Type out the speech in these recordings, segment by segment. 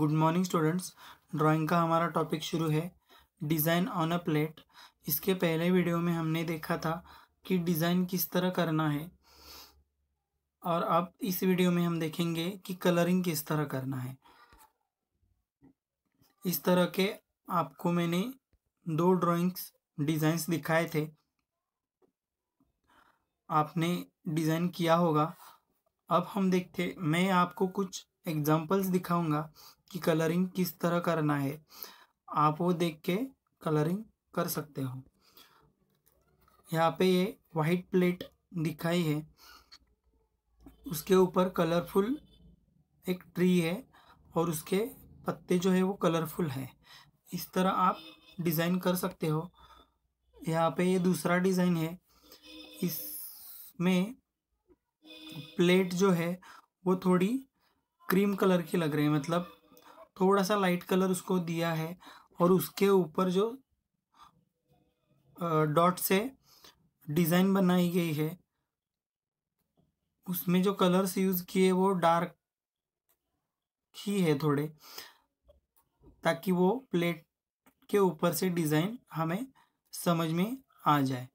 good morning students drawing का हमारा topic शुरू है डिज़ाइन ऑन अ प्लेट इसके पहले वीडियो में हमने देखा था कि डिज़ाइन किस तरह करना है और अब इस वीडियो में हम देखेंगे कि कलरिंग किस तरह करना है इस तरह के आपको मैंने दो ड्राइंग्स डिज़ाइंस दिखाए थे आपने डिज़ाइन किया होगा अब हम देखते मैं आपको कुछ एग्जाम्पल्स दिखाऊंगा कि कलरिंग किस तरह करना है आप वो देख के कलरिंग कर सकते हो यहाँ पे ये वाइट प्लेट दिखाई है उसके ऊपर कलरफुल एक ट्री है और उसके पत्ते जो है वो कलरफुल है इस तरह आप डिज़ाइन कर सकते हो यहाँ पे ये दूसरा डिज़ाइन है इसमें प्लेट जो है वो थोड़ी क्रीम कलर की लग रही है मतलब थोड़ा सा लाइट कलर उसको दिया है और उसके ऊपर जो डॉट से डिज़ाइन बनाई गई है उसमें जो कलर्स यूज़ किए वो डार्क ही है थोड़े ताकि वो प्लेट के ऊपर से डिज़ाइन हमें समझ में आ जाए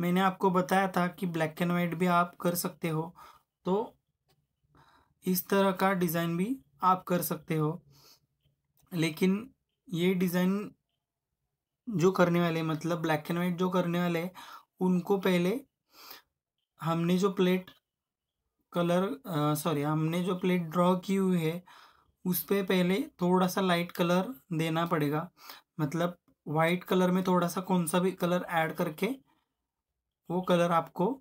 मैंने आपको बताया था कि ब्लैक एंड वाइट भी आप कर सकते हो तो इस तरह का डिज़ाइन भी आप कर सकते हो लेकिन ये डिज़ाइन जो करने वाले मतलब ब्लैक एंड वाइट जो करने वाले उनको पहले हमने जो प्लेट कलर सॉरी हमने जो प्लेट ड्रॉ की हुई है उस पर पहले थोड़ा सा लाइट कलर देना पड़ेगा मतलब वाइट कलर में थोड़ा सा कौन सा भी कलर ऐड करके वो कलर आपको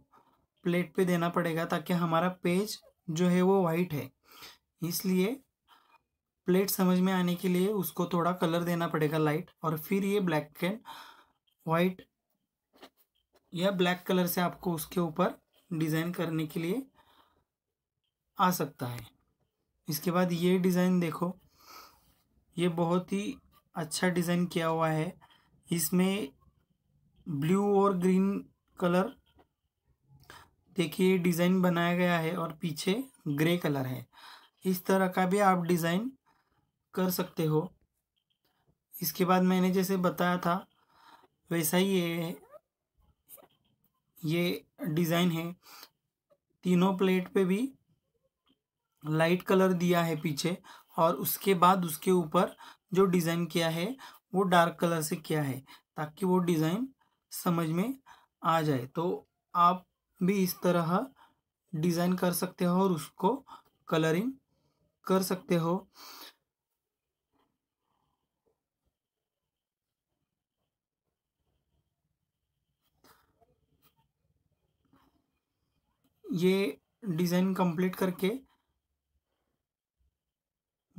प्लेट पे देना पड़ेगा ताकि हमारा पेज जो है वो वाइट है इसलिए प्लेट समझ में आने के लिए उसको थोड़ा कलर देना पड़ेगा लाइट और फिर ये ब्लैक एंड वाइट या ब्लैक कलर से आपको उसके ऊपर डिज़ाइन करने के लिए आ सकता है इसके बाद ये डिज़ाइन देखो ये बहुत ही अच्छा डिज़ाइन किया हुआ है इसमें ब्लू और ग्रीन कलर देखिए डिज़ाइन बनाया गया है और पीछे ग्रे कलर है इस तरह का भी आप डिज़ाइन कर सकते हो इसके बाद मैंने जैसे बताया था वैसा ही ये ये डिज़ाइन है तीनों प्लेट पे भी लाइट कलर दिया है पीछे और उसके बाद उसके ऊपर जो डिज़ाइन किया है वो डार्क कलर से किया है ताकि वो डिज़ाइन समझ में आ जाए तो आप भी इस तरह डिज़ाइन कर सकते हो और उसको कलरिंग कर सकते हो ये डिज़ाइन कंप्लीट करके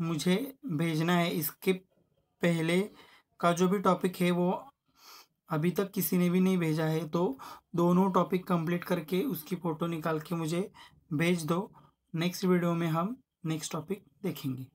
मुझे भेजना है इसके पहले का जो भी टॉपिक है वो अभी तक किसी ने भी नहीं भेजा है तो दोनों टॉपिक कंप्लीट करके उसकी फ़ोटो निकाल के मुझे भेज दो नेक्स्ट वीडियो में हम नेक्स्ट टॉपिक देखेंगे